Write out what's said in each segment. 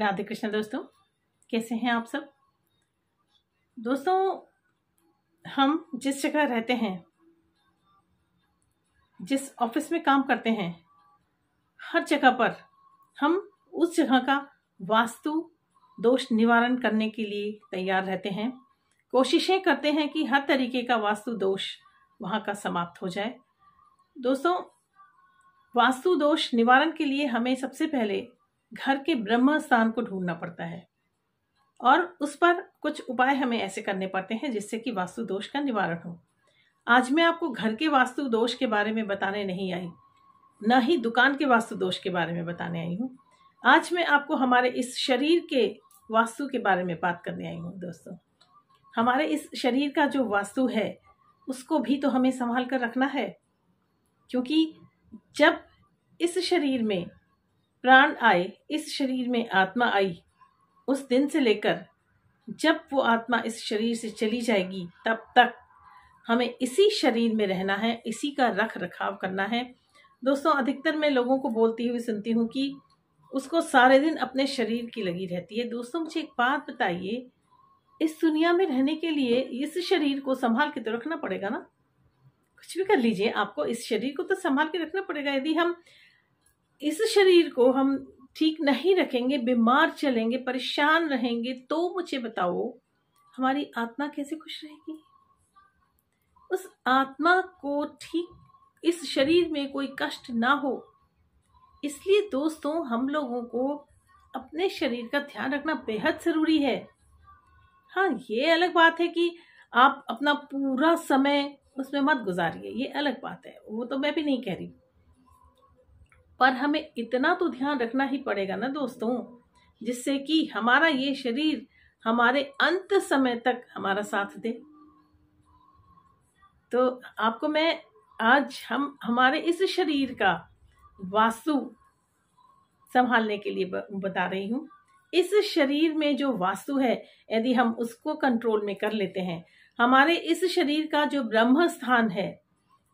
राधे कृष्ण दोस्तों कैसे हैं आप सब दोस्तों हम जिस जगह रहते हैं जिस ऑफिस में काम करते हैं हर जगह पर हम उस जगह का वास्तु दोष निवारण करने के लिए तैयार रहते हैं कोशिशें करते हैं कि हर तरीके का वास्तु दोष वहाँ का समाप्त हो जाए दोस्तों वास्तु दोष निवारण के लिए हमें सबसे पहले घर के ब्रह्म स्थान को ढूंढना पड़ता है और उस पर कुछ उपाय हमें ऐसे करने पड़ते हैं जिससे कि वास्तु दोष का निवारण हो आज मैं आपको घर के वास्तु दोष के बारे में बताने नहीं आई न ही दुकान के वास्तु दोष के बारे में बताने आई हूँ आज मैं आपको हमारे इस शरीर के वास्तु के बारे में बात करने आई हूँ दोस्तों हमारे इस शरीर का जो वास्तु है उसको भी तो हमें संभाल कर रखना है क्योंकि जब इस शरीर में प्राण आए इस शरीर में आत्मा आई उस दिन से लेकर जब वो आत्मा इस शरीर से चली जाएगी तब तक हमें इसी शरीर में रहना है इसी का रख रखाव करना है दोस्तों अधिकतर मैं लोगों को बोलती हुई सुनती हूँ कि उसको सारे दिन अपने शरीर की लगी रहती है दोस्तों मुझे एक बात बताइए इस दुनिया में रहने के लिए इस शरीर को संभाल के तो रखना पड़ेगा ना कुछ भी कर लीजिए आपको इस शरीर को तो संभाल के रखना पड़ेगा यदि हम इस शरीर को हम ठीक नहीं रखेंगे बीमार चलेंगे परेशान रहेंगे तो मुझे बताओ हमारी आत्मा कैसे खुश रहेगी उस आत्मा को ठीक इस शरीर में कोई कष्ट ना हो इसलिए दोस्तों हम लोगों को अपने शरीर का ध्यान रखना बेहद ज़रूरी है हाँ ये अलग बात है कि आप अपना पूरा समय उसमें मत गुजारिए ये अलग बात है वो तो मैं भी नहीं कह रही पर हमें इतना तो ध्यान रखना ही पड़ेगा ना दोस्तों जिससे कि हमारा ये शरीर हमारे अंत समय तक हमारा साथ दे तो आपको मैं आज हम हमारे इस शरीर का वास्तु संभालने के लिए बता रही हूँ इस शरीर में जो वास्तु है यदि हम उसको कंट्रोल में कर लेते हैं हमारे इस शरीर का जो ब्रह्म स्थान है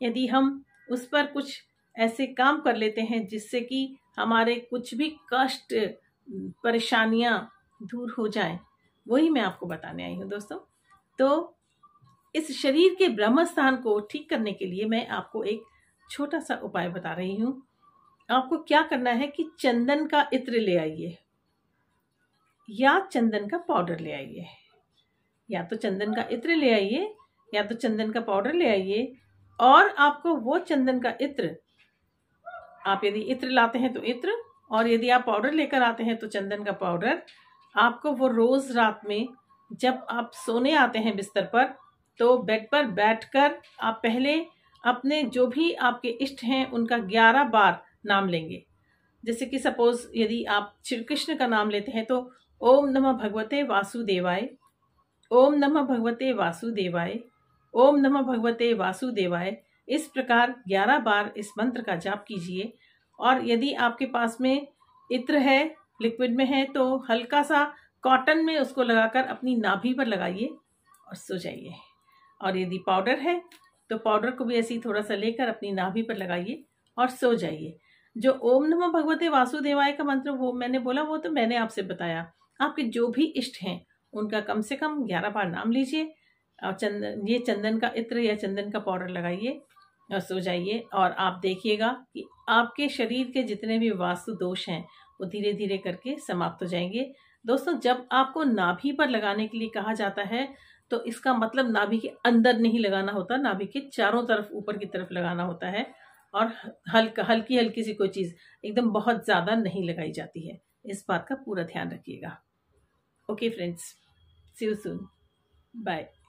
यदि हम उस पर कुछ ऐसे काम कर लेते हैं जिससे कि हमारे कुछ भी कष्ट परेशानियाँ दूर हो जाएं वही मैं आपको बताने आई हूँ दोस्तों तो इस शरीर के ब्रह्म स्थान को ठीक करने के लिए मैं आपको एक छोटा सा उपाय बता रही हूँ आपको क्या करना है कि चंदन का इत्र ले आइए या चंदन का पाउडर ले आइए या तो चंदन का इत्र ले आइए या तो चंदन का पाउडर ले आइए और आपको वो चंदन का इत्र आप यदि इत्र लाते हैं तो इत्र और यदि आप पाउडर लेकर आते हैं तो चंदन का पाउडर आपको वो रोज़ रात में जब आप सोने आते हैं बिस्तर पर तो बेड पर बैठकर आप पहले अपने जो भी आपके इष्ट हैं उनका ग्यारह बार नाम लेंगे जैसे कि सपोज़ यदि आप श्री कृष्ण का नाम लेते हैं तो ओम नमः भगवते वासुदेवाय ओम नमः भगवते वासुदेवाय ओम नमः भगवते वासुदेवाय इस प्रकार ग्यारह बार इस मंत्र का जाप कीजिए और यदि आपके पास में इत्र है लिक्विड में है तो हल्का सा कॉटन में उसको लगाकर अपनी नाभि पर लगाइए और सो जाइए और यदि पाउडर है तो पाउडर को भी ऐसे ही थोड़ा सा लेकर अपनी नाभि पर लगाइए और सो जाइए जो ओम नमः भगवते वासुदेवाय का मंत्र वो मैंने बोला वो तो मैंने आपसे बताया आपके जो भी इष्ट हैं उनका कम से कम ग्यारह बार नाम लीजिए और चंदन ये चंदन का इत्र या चंदन का पाउडर लगाइए और सो जाइए और आप देखिएगा कि आपके शरीर के जितने भी वास्तु दोष हैं वो धीरे धीरे करके समाप्त हो जाएंगे दोस्तों जब आपको नाभि पर लगाने के लिए कहा जाता है तो इसका मतलब नाभि के अंदर नहीं लगाना होता नाभि के चारों तरफ ऊपर की तरफ लगाना होता है और हल्का हल्की हल्की सी कोई चीज़ एकदम बहुत ज़्यादा नहीं लगाई जाती है इस बात का पूरा ध्यान रखिएगा okay friends see you soon bye